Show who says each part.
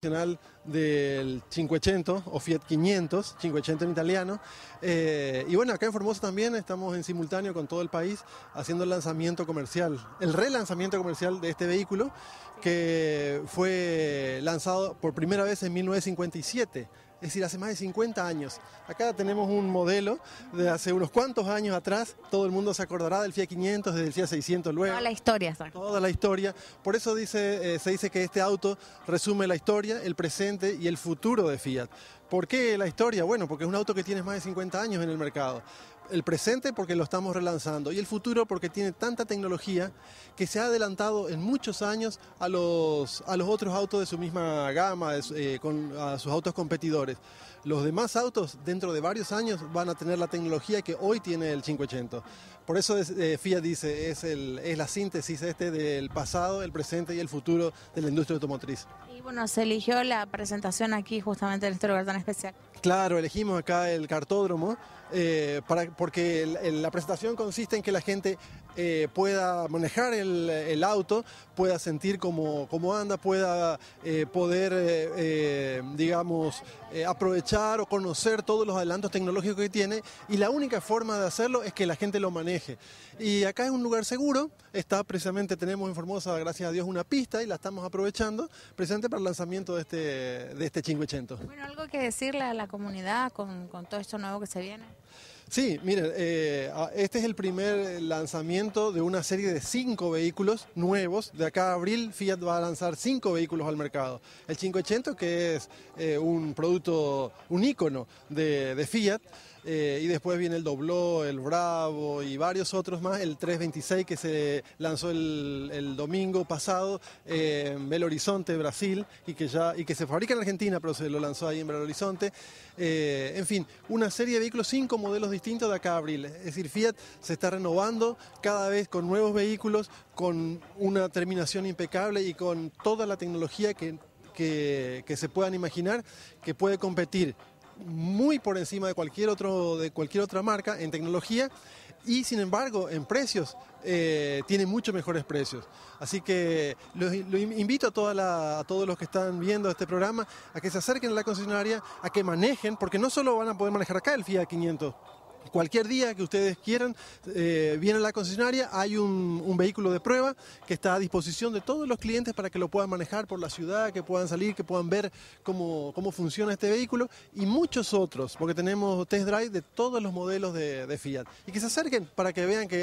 Speaker 1: nacional del 500 o Fiat 500, 580 en italiano. Eh, y bueno, acá en Formosa también estamos en simultáneo con todo el país haciendo el lanzamiento comercial, el relanzamiento comercial de este vehículo que fue lanzado por primera vez en 1957 es decir, hace más de 50 años. Acá tenemos un modelo de hace unos cuantos años atrás, todo el mundo se acordará del Fiat 500, del Fiat 600 luego. Toda la historia, exacto. Toda la historia. Por eso dice, eh, se dice que este auto resume la historia, el presente y el futuro de Fiat. ¿Por qué la historia? Bueno, porque es un auto que tiene más de 50 años en el mercado el presente porque lo estamos relanzando y el futuro porque tiene tanta tecnología que se ha adelantado en muchos años a los, a los otros autos de su misma gama, eh, a sus autos competidores. Los demás autos dentro de varios años van a tener la tecnología que hoy tiene el 580. Por eso eh, Fiat dice, es, es la síntesis este del pasado, el presente y el futuro de la industria automotriz nos eligió la presentación aquí justamente en este lugar tan especial. Claro, elegimos acá el cartódromo eh, para, porque la presentación consiste en que la gente eh, pueda manejar el, auto, pueda sentir cómo, cómo anda, pueda eh, poder, digamos, aprovechar o conocer todos los adelantos tecnológicos que tiene y la única forma de hacerlo es que la gente lo maneje. Y acá es un lugar seguro, está precisamente, tenemos en Formosa, gracias a Dios, una pista y la estamos aprovechando Presente para lanzamiento de este, de este Bueno, algo que decirle a la comunidad con, con todo esto nuevo que se viene. Sí, miren, eh, este es el primer lanzamiento de una serie de cinco vehículos nuevos. De acá a abril, Fiat va a lanzar cinco vehículos al mercado. El 580, que es eh, un producto, un ícono de, Fiat. Eh, y después viene el Dobló, el Bravo y varios otros más, el 326 que se lanzó el, domingo pasado en Belo Horizonte, Brasil, y que, ya, y que se fabrica en Argentina, pero se lo lanzó ahí en Belo Horizonte. en fin, una serie de vehículos, cinco modelos de distinto de acá a abril. Es decir, Fiat se está renovando cada vez con nuevos vehículos, con una terminación impecable y con toda la tecnología que, que, se puedan imaginar que puede competir muy por encima de cualquier, otro, de cualquier otra marca en tecnología y sin embargo en precios eh, tiene mucho mejores precios. Así que lo invito a, toda a, todos los que están viendo este programa a que se acerquen a la concesionaria, a que manejen, porque no solo van a poder manejar acá el Fiat 500, cualquier día que ustedes quieran, eh, viene a la concesionaria, hay un, vehículo de prueba que está a disposición de todos los clientes para que lo puedan manejar por la ciudad, que puedan salir, que puedan ver cómo, funciona este vehículo y muchos otros, porque tenemos test drive de todos los modelos de, de Fiat. Y que se acerquen para que vean que...